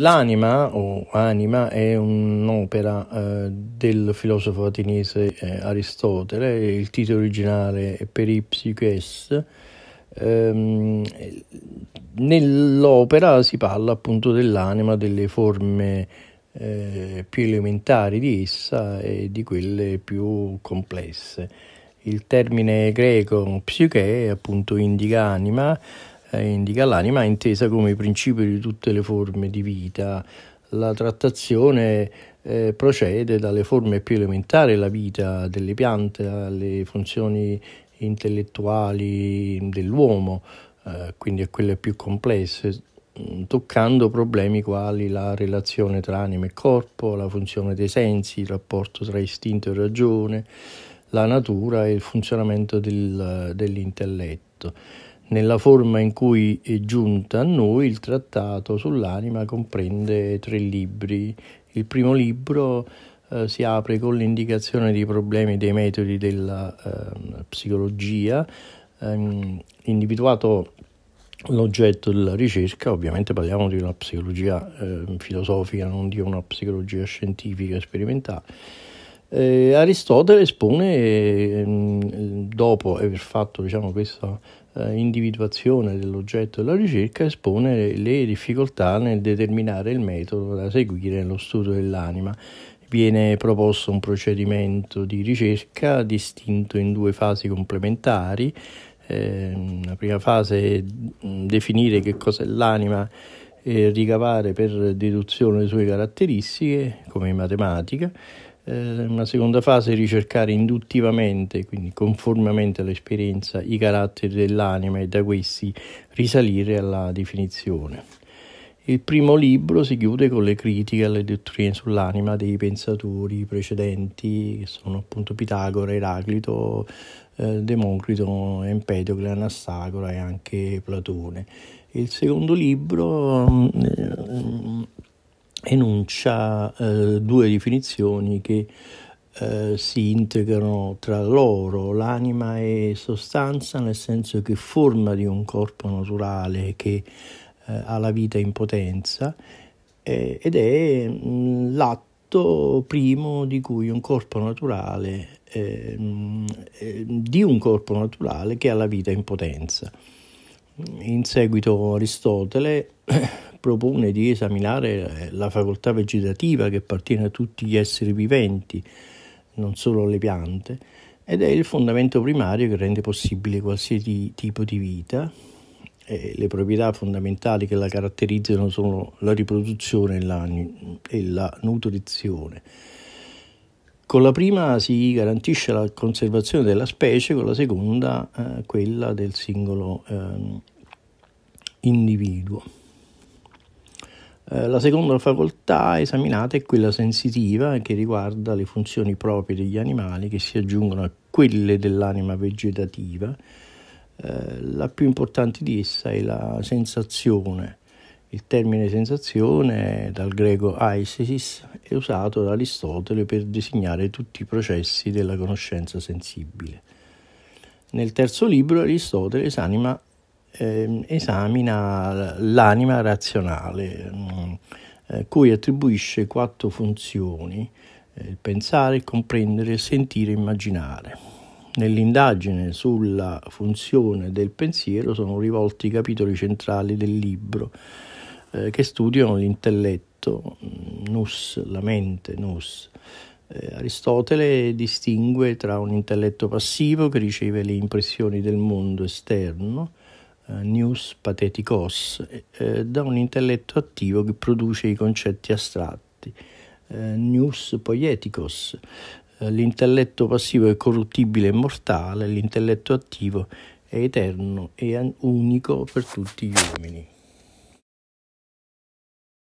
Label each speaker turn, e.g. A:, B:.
A: L'anima o anima è un'opera eh, del filosofo ateniese eh, Aristotele, il titolo originale è Peripsyches. Ehm, nell'opera si parla appunto dell'anima, delle forme eh, più elementari di essa e di quelle più complesse. Il termine greco psiche appunto indica anima, eh, indica l'anima, intesa come principio di tutte le forme di vita. La trattazione eh, procede dalle forme più elementari, della vita delle piante, alle funzioni intellettuali dell'uomo, eh, quindi a quelle più complesse, mm, toccando problemi quali la relazione tra anima e corpo, la funzione dei sensi, il rapporto tra istinto e ragione, la natura e il funzionamento del, dell'intelletto. Nella forma in cui è giunta a noi il trattato sull'anima comprende tre libri. Il primo libro eh, si apre con l'indicazione dei problemi dei metodi della eh, psicologia, ehm, individuato l'oggetto della ricerca, ovviamente parliamo di una psicologia eh, filosofica, non di una psicologia scientifica sperimentale eh, Aristotele espone, eh, dopo aver fatto diciamo, questa eh, individuazione dell'oggetto della ricerca, espone le difficoltà nel determinare il metodo da seguire nello studio dell'anima. Viene proposto un procedimento di ricerca distinto in due fasi complementari. Ehm, la prima fase è definire che cos'è l'anima e ricavare per deduzione le sue caratteristiche, come in matematica eh, una seconda fase è ricercare induttivamente, quindi conformemente all'esperienza, i caratteri dell'anima e da questi risalire alla definizione. Il primo libro si chiude con le critiche alle dottrine sull'anima dei pensatori precedenti, che sono appunto Pitagora, Eraclito, eh, Democrito, Empedocle, Anastagora e anche Platone. Il secondo libro mm, eh, enuncia eh, due definizioni che eh, si integrano tra loro. L'anima è sostanza nel senso che forma di un corpo naturale che eh, ha la vita in potenza eh, ed è mh, mm, l'atto primo di cui un corpo naturale eh, mm, eh, di un corpo naturale che ha la vita in potenza. In seguito Aristotele propone di esaminare eh, la facoltà vegetativa che appartiene a tutti gli esseri viventi, non solo alle piante, ed è il fondamento primario che rende possibile qualsiasi tipo di vita. E le proprietà fondamentali che la caratterizzano sono la riproduzione e la, e la nutrizione. Con la prima si garantisce la conservazione della specie, con la seconda eh, quella del singolo eh, individuo. Eh, la seconda facoltà esaminata è quella sensitiva che riguarda le funzioni proprie degli animali che si aggiungono a quelle dell'anima vegetativa. Eh, la più importante di essa è la sensazione. Il termine sensazione, dal greco aisesis, è usato da Aristotele per designare tutti i processi della conoscenza sensibile. Nel terzo libro Aristotele esamina eh, esamina l'anima razionale, mm, eh, cui attribuisce quattro funzioni, eh, il pensare, comprendere, sentire e immaginare. Nell'indagine sulla funzione del pensiero sono rivolti i capitoli centrali del libro eh, che studiano l'intelletto, mm, nous, la mente, nous. Eh, Aristotele distingue tra un intelletto passivo che riceve le impressioni del mondo esterno, eh, news pateticos eh, eh, da un intelletto attivo che produce i concetti astratti, eh, news poieticos, eh, l'intelletto passivo è corruttibile e mortale, l'intelletto attivo è eterno e unico per tutti gli uomini.